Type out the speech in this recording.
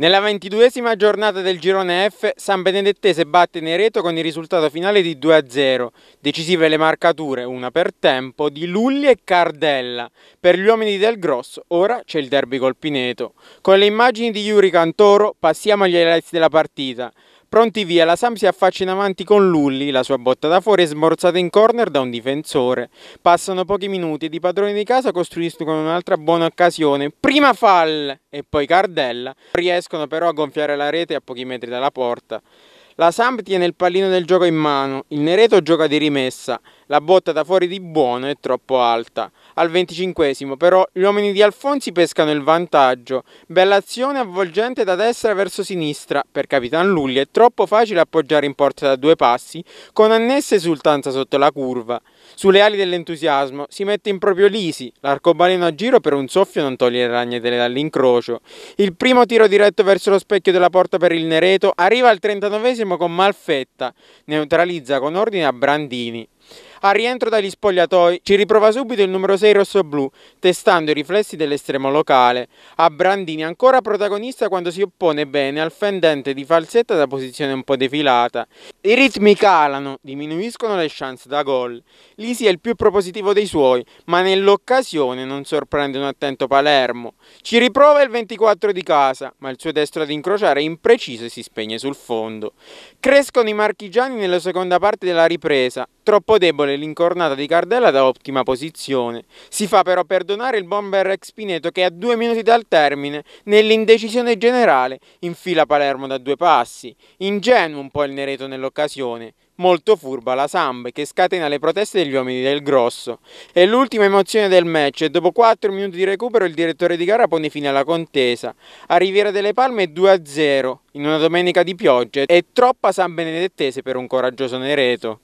Nella ventiduesima giornata del girone F, San Benedettese batte Nereto con il risultato finale di 2-0. Decisive le marcature, una per tempo, di Lulli e Cardella. Per gli uomini del Grosso, ora c'è il derby col Pineto. Con le immagini di Yuri Cantoro, passiamo agli highlights della partita. Pronti via, la Sam si affaccia in avanti con Lulli, la sua botta da fuori è smorzata in corner da un difensore. Passano pochi minuti ed i padroni di casa costruiscono un'altra buona occasione. Prima Fall e poi Cardella. Riescono però a gonfiare la rete a pochi metri dalla porta. La Samp tiene il pallino del gioco in mano, il Nereto gioca di rimessa, la botta da fuori di buono è troppo alta. Al venticinquesimo però gli uomini di Alfonsi pescano il vantaggio, bella azione avvolgente da destra verso sinistra, per Capitan Lulli è troppo facile appoggiare in porta da due passi, con annessa esultanza sotto la curva. Sulle ali dell'entusiasmo si mette in proprio Lisi, l'arcobaleno a giro per un soffio non toglie le ragnatele dall'incrocio. Il primo tiro diretto verso lo specchio della porta per il Nereto arriva al 39 con Malfetta, neutralizza con ordine a Brandini. Al rientro dagli spogliatoi ci riprova subito il numero 6 rosso-blu, testando i riflessi dell'estremo locale. A Brandini ancora protagonista quando si oppone bene al fendente di falsetta da posizione un po' defilata. I ritmi calano, diminuiscono le chance da gol. Lisi è il più propositivo dei suoi, ma nell'occasione non sorprende un attento Palermo. Ci riprova il 24 di casa, ma il suo destro ad incrociare è impreciso e si spegne sul fondo. Crescono i marchigiani nella seconda parte della ripresa, Troppo debole l'incornata di Cardella da ottima posizione. Si fa però perdonare il bomber ex Pineto che a due minuti dal termine, nell'indecisione generale, infila Palermo da due passi. Ingenuo un po' il Nereto nell'occasione. Molto furba la Sambe che scatena le proteste degli uomini del grosso. È l'ultima emozione del match e dopo 4 minuti di recupero il direttore di gara pone fine alla contesa. A Riviera delle Palme 2-0 in una domenica di pioggia e troppa San Benedettese per un coraggioso Nereto.